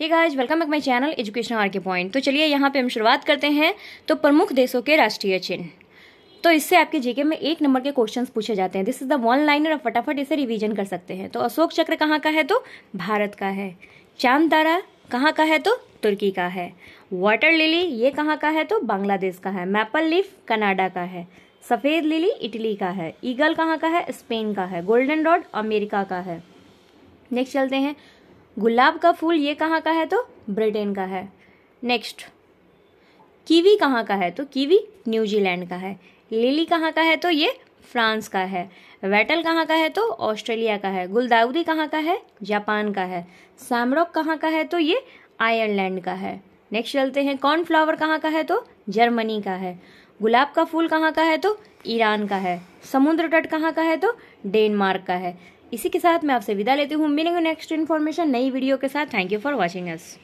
hey guys welcome back my channel education R K point तो चलिए यहाँ पे हम शुरुआत करते हैं तो प्रमुख देशों के राष्ट्रीय चिन्ह तो इससे आपके जीके में एक नंबर के क्वेश्चंस पूछे जाते हैं this is the one liner आप फटाफट इसे रिवीजन कर सकते हैं तो अशोक चक्र कहाँ का है तो भारत का है चांद तारा कहाँ का है तो तुर्की का है वाटर लिली ये कहाँ का है तो बांग्लादेश का है मैपल लीफ कनाडा का है सफ़ेद लिली इटली का है ईगल कहाँ का है स्पेन का है गोल्डन रॉड अमेरिका का है नेक्स्ट चलते हैं गुलाब का फूल ये कहाँ का है तो ब्रिटेन का है नेक्स्ट कीवी कहाँ का है तो कीवी न्यूजीलैंड का है लिली कहाँ का है तो ये फ्रांस का है वेटल कहाँ का है तो ऑस्ट्रेलिया का है गुलदाउदी कहाँ का है जापान का है सैमरॉक कहाँ का है तो ये आयरलैंड का है नेक्स्ट चलते हैं कॉर्नफ्लावर कहाँ का है तो जर्मनी का है गुलाब का फूल कहाँ का है तो ईरान का है समुद्र तट कहाँ का है तो डेनमार्क का है इसी के साथ मैं आपसे विदा लेती हूँ मिलेंगे नेक्स्ट इन्फॉर्मेशन नई वीडियो के साथ thank you for watching S